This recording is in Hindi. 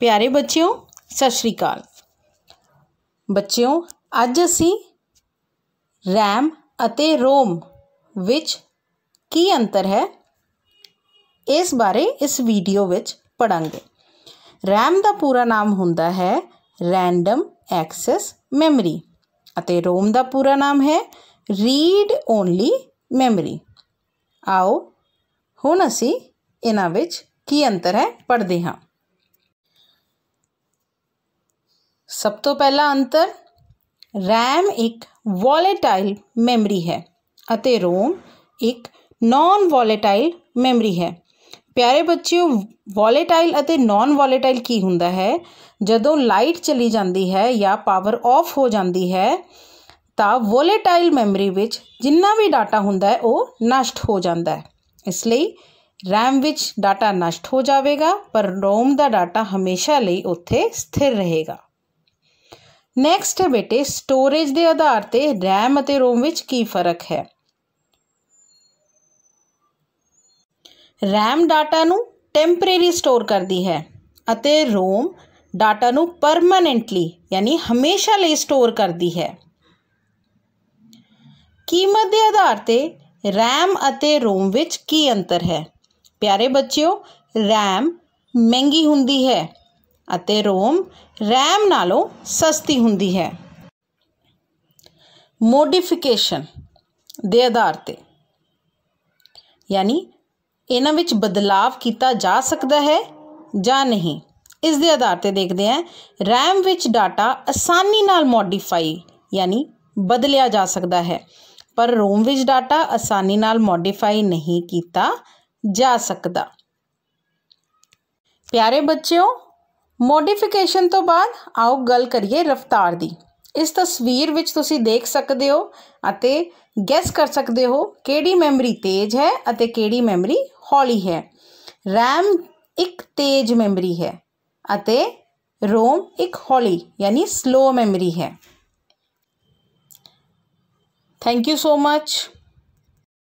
प्यारे बच्चों सत श्रीकाल बच्चों अज असी रैम रोम विच की अंतर है इस बारे इस वीडियो विच पढ़ा रैम का पूरा नाम होंगे है रैंडम एक्सेस मेमरी रोम का पूरा नाम है रीड ओनली मेमरी आओ हूँ असी इन्ह की अंतर है पढ़ते हाँ सब तो पहला अंतर रैम एक वॉलेटाइल मेमोरी है अते रोम एक नॉन वॉलेटाइल मेमोरी है प्यारे बच्चों वॉलेटाइल अते नॉन वॉलेटाइल की होंगे है जदों लाइट चली जाती है या पावर ऑफ हो जाती है तो वॉलेटाइल मेमोरी विच जिन्ना भी डाटा होंगे वह नष्ट हो जाता है इसलिए रैम विच डाटा नष्ट हो जाएगा पर रोम का डाटा हमेशा लिए उत्थे स्थिर रहेगा नैक्सट है बेटे स्टोरेज के आधार पर रैम और रोम की फर्क है रैम डाटा टेंपरेरी स्टोर करती है रोम डाटा परमानेंटली यानी हमेशा ले स्टोर करती है कीमत के आधार पर रैम और रोम की अंतर है प्यारे बच्चों रैम महंगी होंगी है रोम रैम नालों सस्ती होंगी है मोडिफिकेशन दे आधार पर यानी इन बदलाव किया जा सकता है ज नहीं इस दे आधार पर देखते हैं रैम विच डाटा आसानी मॉडिफाई यानी बदलिया जा सकता है पर रोम डाटा आसानी मॉडिफाई नहीं किया जा सकता प्यारे बच्चों मोडिफिकेशन तो बाद आओ गल करिए रफ्तार दी इस तस्वीर विच तुसी देख सकते हो अते गैस कर सकते हो केडी मेमोरी तेज है अते केडी मेमोरी हौली है रैम एक तेज मेमोरी है अते रोम एक हौली यानी स्लो मेमोरी है थैंक यू सो मच